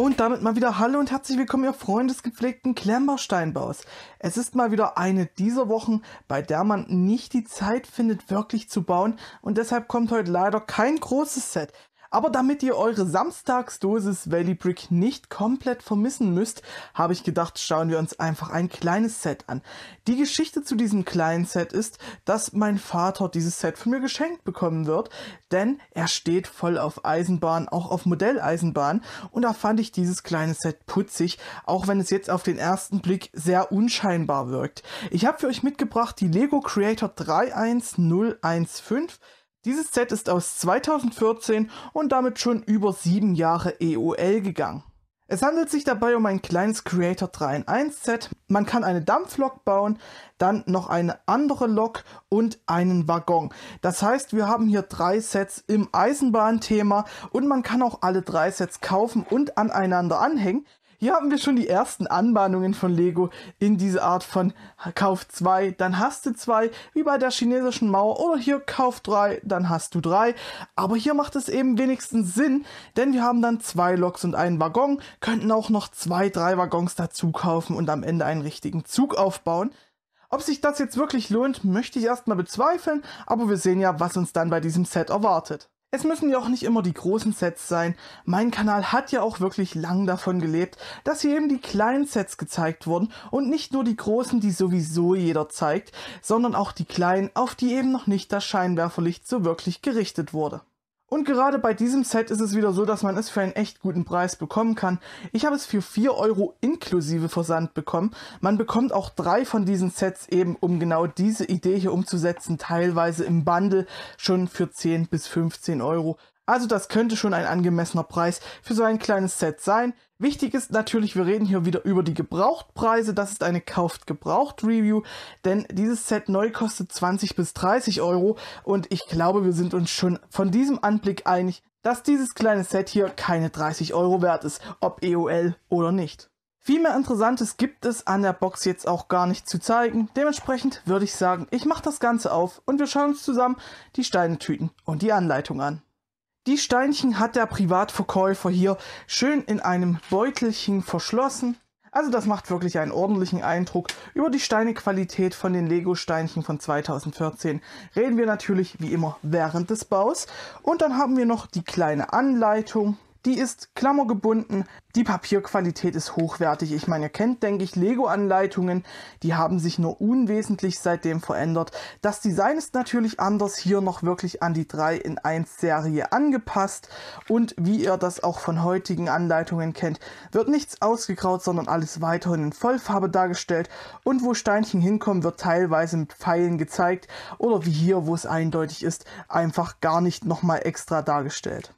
Und damit mal wieder Hallo und herzlich willkommen, ihr Freunde des gepflegten Klemmbausteinbaus. Es ist mal wieder eine dieser Wochen, bei der man nicht die Zeit findet, wirklich zu bauen und deshalb kommt heute leider kein großes Set. Aber damit ihr eure Samstagsdosis Valley Brick nicht komplett vermissen müsst, habe ich gedacht, schauen wir uns einfach ein kleines Set an. Die Geschichte zu diesem kleinen Set ist, dass mein Vater dieses Set von mir geschenkt bekommen wird, denn er steht voll auf Eisenbahn, auch auf Modelleisenbahn und da fand ich dieses kleine Set putzig, auch wenn es jetzt auf den ersten Blick sehr unscheinbar wirkt. Ich habe für euch mitgebracht die Lego Creator 31015 dieses Set ist aus 2014 und damit schon über sieben Jahre EOL gegangen. Es handelt sich dabei um ein kleines Creator 3 in 1 Set. Man kann eine Dampflok bauen, dann noch eine andere Lok und einen Waggon. Das heißt, wir haben hier drei Sets im Eisenbahnthema und man kann auch alle drei Sets kaufen und aneinander anhängen. Hier haben wir schon die ersten Anbahnungen von Lego in diese Art von Kauf zwei, dann hast du zwei, wie bei der chinesischen Mauer, oder hier Kauf drei, dann hast du drei. Aber hier macht es eben wenigstens Sinn, denn wir haben dann zwei Loks und einen Waggon, könnten auch noch zwei, drei Waggons dazu kaufen und am Ende einen richtigen Zug aufbauen. Ob sich das jetzt wirklich lohnt, möchte ich erstmal bezweifeln, aber wir sehen ja, was uns dann bei diesem Set erwartet. Es müssen ja auch nicht immer die großen Sets sein. Mein Kanal hat ja auch wirklich lang davon gelebt, dass hier eben die kleinen Sets gezeigt wurden und nicht nur die großen, die sowieso jeder zeigt, sondern auch die kleinen, auf die eben noch nicht das Scheinwerferlicht so wirklich gerichtet wurde. Und gerade bei diesem Set ist es wieder so, dass man es für einen echt guten Preis bekommen kann. Ich habe es für 4 Euro inklusive Versand bekommen. Man bekommt auch drei von diesen Sets eben, um genau diese Idee hier umzusetzen, teilweise im Bundle schon für 10 bis 15 Euro. Also das könnte schon ein angemessener Preis für so ein kleines Set sein. Wichtig ist natürlich, wir reden hier wieder über die Gebrauchtpreise. Das ist eine Kauft-Gebraucht-Review, denn dieses Set neu kostet 20 bis 30 Euro und ich glaube, wir sind uns schon von diesem Anblick einig, dass dieses kleine Set hier keine 30 Euro wert ist, ob EOL oder nicht. Viel mehr Interessantes gibt es an der Box jetzt auch gar nicht zu zeigen. Dementsprechend würde ich sagen, ich mache das Ganze auf und wir schauen uns zusammen die Steinetüten und die Anleitung an. Die Steinchen hat der Privatverkäufer hier schön in einem Beutelchen verschlossen. Also das macht wirklich einen ordentlichen Eindruck. Über die Steinequalität von den Lego-Steinchen von 2014 reden wir natürlich wie immer während des Baus. Und dann haben wir noch die kleine Anleitung, die ist klammergebunden, die Papierqualität ist hochwertig. Ich meine, ihr kennt, denke ich, Lego-Anleitungen, die haben sich nur unwesentlich seitdem verändert. Das Design ist natürlich anders, hier noch wirklich an die 3 in 1 Serie angepasst und wie ihr das auch von heutigen Anleitungen kennt, wird nichts ausgegraut, sondern alles weiterhin in Vollfarbe dargestellt und wo Steinchen hinkommen, wird teilweise mit Pfeilen gezeigt oder wie hier, wo es eindeutig ist, einfach gar nicht nochmal extra dargestellt.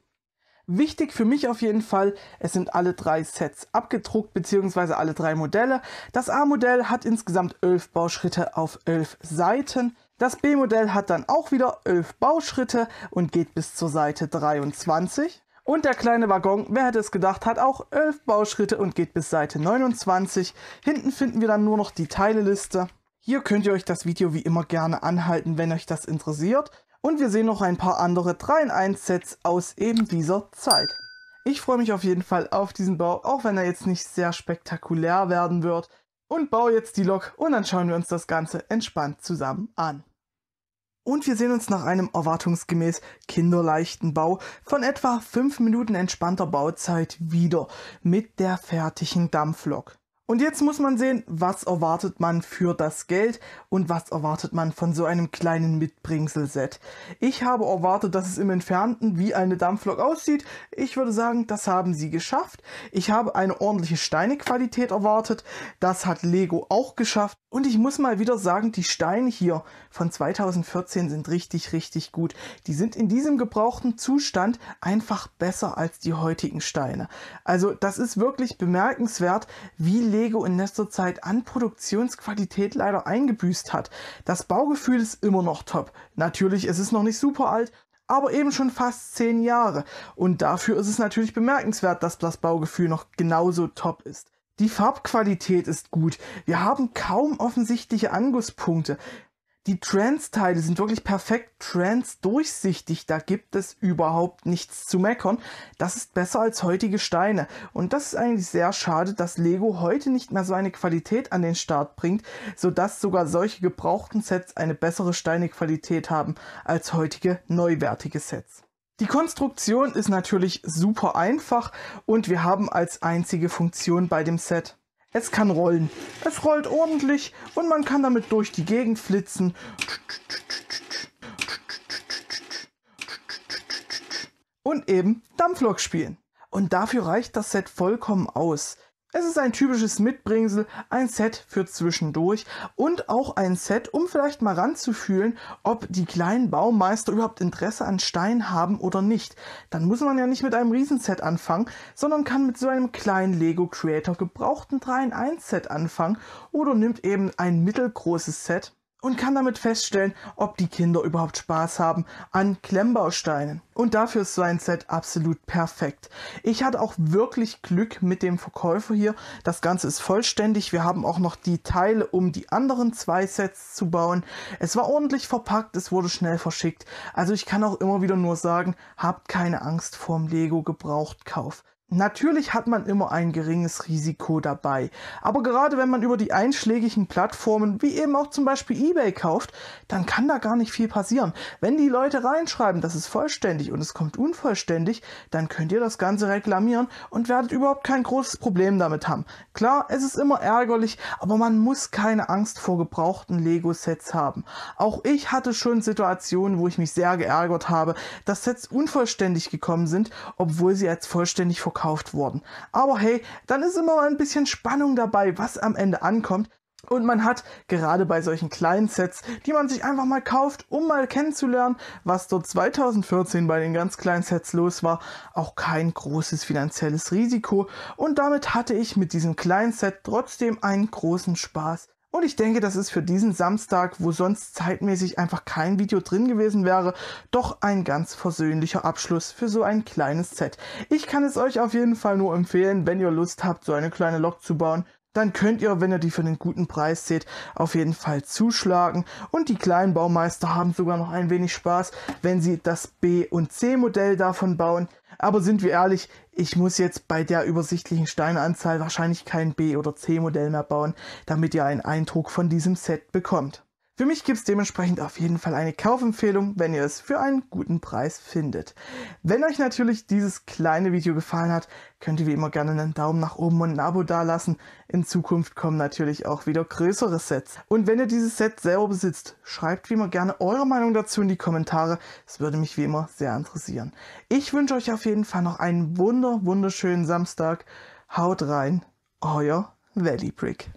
Wichtig für mich auf jeden Fall, es sind alle drei Sets abgedruckt, bzw. alle drei Modelle. Das A-Modell hat insgesamt 11 Bauschritte auf 11 Seiten. Das B-Modell hat dann auch wieder 11 Bauschritte und geht bis zur Seite 23. Und der kleine Waggon, wer hätte es gedacht, hat auch 11 Bauschritte und geht bis Seite 29. Hinten finden wir dann nur noch die Teileliste. Hier könnt ihr euch das Video wie immer gerne anhalten, wenn euch das interessiert. Und wir sehen noch ein paar andere 3 in 1 Sets aus eben dieser Zeit. Ich freue mich auf jeden Fall auf diesen Bau, auch wenn er jetzt nicht sehr spektakulär werden wird. Und baue jetzt die Lok und dann schauen wir uns das Ganze entspannt zusammen an. Und wir sehen uns nach einem erwartungsgemäß kinderleichten Bau von etwa 5 Minuten entspannter Bauzeit wieder mit der fertigen Dampflok. Und jetzt muss man sehen, was erwartet man für das Geld und was erwartet man von so einem kleinen Mitbringselset. Ich habe erwartet, dass es im Entfernten wie eine Dampflok aussieht. Ich würde sagen, das haben sie geschafft. Ich habe eine ordentliche Steinequalität erwartet. Das hat Lego auch geschafft. Und ich muss mal wieder sagen, die Steine hier von 2014 sind richtig, richtig gut. Die sind in diesem gebrauchten Zustand einfach besser als die heutigen Steine. Also das ist wirklich bemerkenswert, wie Lego in letzter Zeit an Produktionsqualität leider eingebüßt hat. Das Baugefühl ist immer noch top. Natürlich ist es noch nicht super alt, aber eben schon fast zehn Jahre. Und dafür ist es natürlich bemerkenswert, dass das Baugefühl noch genauso top ist. Die Farbqualität ist gut. Wir haben kaum offensichtliche Angusspunkte. Die Trans-Teile sind wirklich perfekt trans-durchsichtig. Da gibt es überhaupt nichts zu meckern. Das ist besser als heutige Steine. Und das ist eigentlich sehr schade, dass Lego heute nicht mehr so eine Qualität an den Start bringt, sodass sogar solche gebrauchten Sets eine bessere Steinequalität haben als heutige neuwertige Sets. Die Konstruktion ist natürlich super einfach und wir haben als einzige Funktion bei dem Set es kann rollen. Es rollt ordentlich und man kann damit durch die Gegend flitzen. Und eben Dampflok spielen. Und dafür reicht das Set vollkommen aus. Es ist ein typisches Mitbringsel, ein Set für zwischendurch und auch ein Set, um vielleicht mal ranzufühlen, ob die kleinen Baumeister überhaupt Interesse an Stein haben oder nicht. Dann muss man ja nicht mit einem Riesenset anfangen, sondern kann mit so einem kleinen Lego Creator gebrauchten 3 in 1 Set anfangen oder nimmt eben ein mittelgroßes Set und kann damit feststellen, ob die Kinder überhaupt Spaß haben an Klemmbausteinen. Und dafür ist so ein Set absolut perfekt. Ich hatte auch wirklich Glück mit dem Verkäufer hier. Das Ganze ist vollständig. Wir haben auch noch die Teile, um die anderen zwei Sets zu bauen. Es war ordentlich verpackt, es wurde schnell verschickt. Also ich kann auch immer wieder nur sagen, habt keine Angst vorm Lego-Gebrauchtkauf. Natürlich hat man immer ein geringes Risiko dabei, aber gerade wenn man über die einschlägigen Plattformen wie eben auch zum Beispiel eBay kauft, dann kann da gar nicht viel passieren. Wenn die Leute reinschreiben, das ist vollständig und es kommt unvollständig, dann könnt ihr das Ganze reklamieren und werdet überhaupt kein großes Problem damit haben. Klar, es ist immer ärgerlich, aber man muss keine Angst vor gebrauchten Lego-Sets haben. Auch ich hatte schon Situationen, wo ich mich sehr geärgert habe, dass Sets unvollständig gekommen sind, obwohl sie als vollständig verkauft verkauft wurden. Aber hey, dann ist immer mal ein bisschen Spannung dabei, was am Ende ankommt. Und man hat gerade bei solchen kleinen Sets, die man sich einfach mal kauft, um mal kennenzulernen, was dort 2014 bei den ganz kleinen Sets los war, auch kein großes finanzielles Risiko. Und damit hatte ich mit diesem kleinen Set trotzdem einen großen Spaß. Und ich denke, das ist für diesen Samstag, wo sonst zeitmäßig einfach kein Video drin gewesen wäre, doch ein ganz versöhnlicher Abschluss für so ein kleines Set. Ich kann es euch auf jeden Fall nur empfehlen, wenn ihr Lust habt, so eine kleine Lok zu bauen dann könnt ihr, wenn ihr die für einen guten Preis seht, auf jeden Fall zuschlagen. Und die kleinen Baumeister haben sogar noch ein wenig Spaß, wenn sie das B- und C-Modell davon bauen. Aber sind wir ehrlich, ich muss jetzt bei der übersichtlichen Steinanzahl wahrscheinlich kein B- oder C-Modell mehr bauen, damit ihr einen Eindruck von diesem Set bekommt. Für mich gibt es dementsprechend auf jeden Fall eine Kaufempfehlung, wenn ihr es für einen guten Preis findet. Wenn euch natürlich dieses kleine Video gefallen hat, könnt ihr wie immer gerne einen Daumen nach oben und ein Abo dalassen. In Zukunft kommen natürlich auch wieder größere Sets. Und wenn ihr dieses Set selber besitzt, schreibt wie immer gerne eure Meinung dazu in die Kommentare. Es würde mich wie immer sehr interessieren. Ich wünsche euch auf jeden Fall noch einen wunder wunderschönen Samstag. Haut rein, euer Valley Brick.